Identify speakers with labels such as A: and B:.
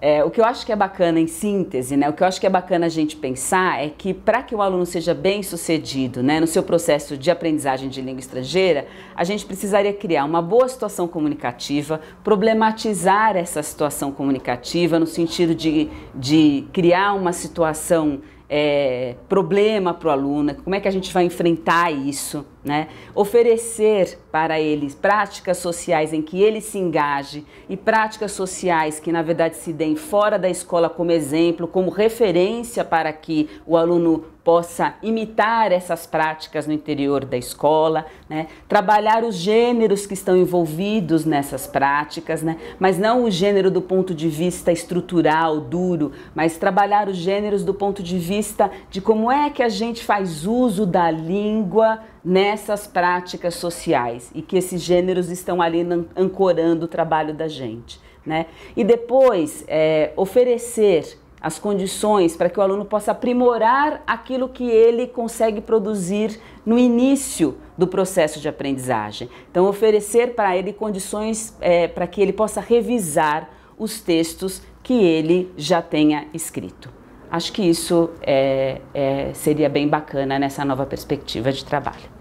A: É, o que eu acho que é bacana em síntese, né? O que eu acho que é bacana a gente pensar é que para que o aluno seja bem sucedido né, no seu processo de aprendizagem de língua estrangeira, a gente precisaria criar uma boa situação comunicativa, problematizar essa situação comunicativa no sentido de, de criar uma situação é, problema para o aluno, como é que a gente vai enfrentar isso, né? Oferecer para eles práticas sociais em que ele se engaje e práticas sociais que na verdade se deem fora da escola como exemplo, como referência para que o aluno possa imitar essas práticas no interior da escola, né? trabalhar os gêneros que estão envolvidos nessas práticas, né? mas não o gênero do ponto de vista estrutural, duro, mas trabalhar os gêneros do ponto de vista de como é que a gente faz uso da língua né? essas práticas sociais e que esses gêneros estão ali ancorando o trabalho da gente. Né? E depois, é, oferecer as condições para que o aluno possa aprimorar aquilo que ele consegue produzir no início do processo de aprendizagem. Então, oferecer para ele condições é, para que ele possa revisar os textos que ele já tenha escrito. Acho que isso é, é, seria bem bacana nessa nova perspectiva de trabalho.